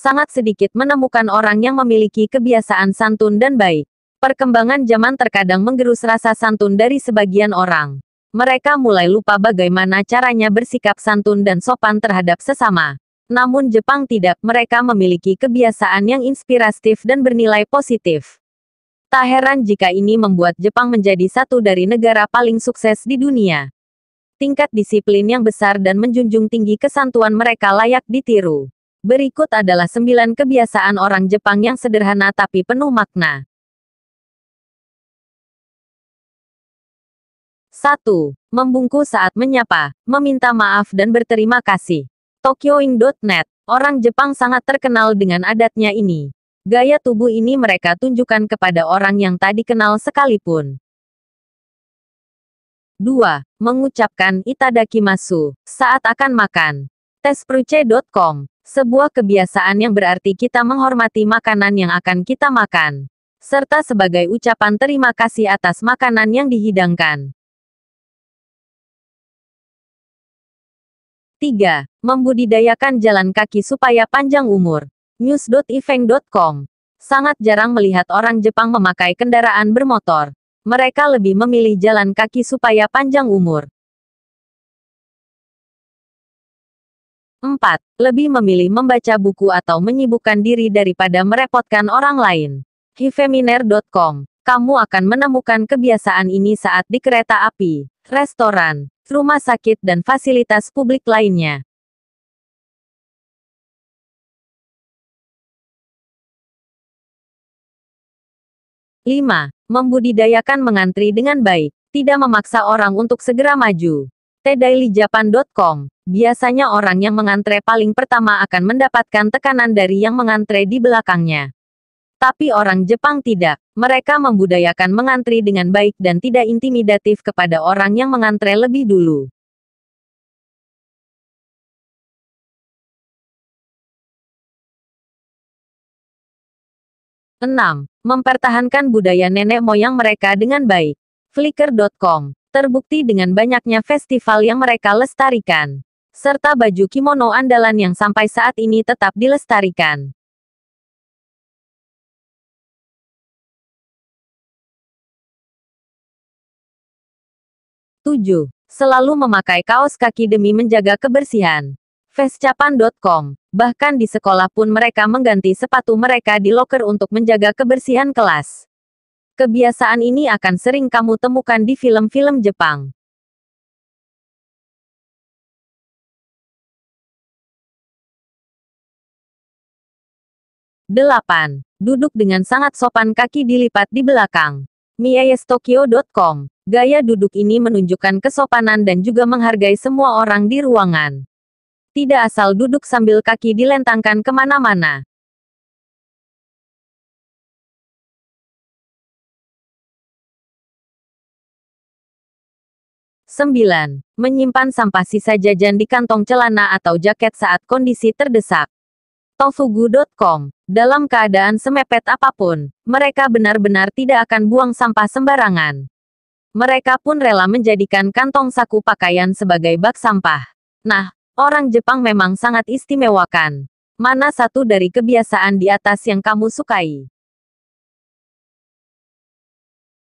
sangat sedikit menemukan orang yang memiliki kebiasaan santun dan baik. Perkembangan zaman terkadang menggerus rasa santun dari sebagian orang. Mereka mulai lupa bagaimana caranya bersikap santun dan sopan terhadap sesama. Namun Jepang tidak, mereka memiliki kebiasaan yang inspiratif dan bernilai positif. Tak heran jika ini membuat Jepang menjadi satu dari negara paling sukses di dunia. Tingkat disiplin yang besar dan menjunjung tinggi kesantuan mereka layak ditiru. Berikut adalah 9 kebiasaan orang Jepang yang sederhana tapi penuh makna. 1. Membungku saat menyapa, meminta maaf dan berterima kasih. Tokyoing.net Orang Jepang sangat terkenal dengan adatnya ini. Gaya tubuh ini mereka tunjukkan kepada orang yang tadi kenal sekalipun. 2. Mengucapkan itadakimasu saat akan makan. Tespruce.com sebuah kebiasaan yang berarti kita menghormati makanan yang akan kita makan, serta sebagai ucapan terima kasih atas makanan yang dihidangkan. 3. Membudidayakan jalan kaki supaya panjang umur. News.ifeng.com Sangat jarang melihat orang Jepang memakai kendaraan bermotor. Mereka lebih memilih jalan kaki supaya panjang umur. 4. Lebih memilih membaca buku atau menyibukkan diri daripada merepotkan orang lain. Hifeminer.com Kamu akan menemukan kebiasaan ini saat di kereta api, restoran, rumah sakit dan fasilitas publik lainnya. Lima, membudidayakan mengantri dengan baik, tidak memaksa orang untuk segera maju tdailyjapan.com. Biasanya orang yang mengantre paling pertama akan mendapatkan tekanan dari yang mengantre di belakangnya. Tapi orang Jepang tidak. Mereka membudayakan mengantri dengan baik dan tidak intimidatif kepada orang yang mengantre lebih dulu. Enam, mempertahankan budaya nenek moyang mereka dengan baik. Flickr.com Terbukti dengan banyaknya festival yang mereka lestarikan. Serta baju kimono andalan yang sampai saat ini tetap dilestarikan. Tujuh, Selalu memakai kaos kaki demi menjaga kebersihan. Vescapan.com. Bahkan di sekolah pun mereka mengganti sepatu mereka di loker untuk menjaga kebersihan kelas. Kebiasaan ini akan sering kamu temukan di film-film Jepang. Delapan, Duduk dengan sangat sopan kaki dilipat di belakang. miayestokyo.com Gaya duduk ini menunjukkan kesopanan dan juga menghargai semua orang di ruangan. Tidak asal duduk sambil kaki dilentangkan kemana-mana. 9. Menyimpan sampah sisa jajan di kantong celana atau jaket saat kondisi terdesak. Tofugu.com Dalam keadaan semepet apapun, mereka benar-benar tidak akan buang sampah sembarangan. Mereka pun rela menjadikan kantong saku pakaian sebagai bak sampah. Nah, orang Jepang memang sangat istimewakan. Mana satu dari kebiasaan di atas yang kamu sukai?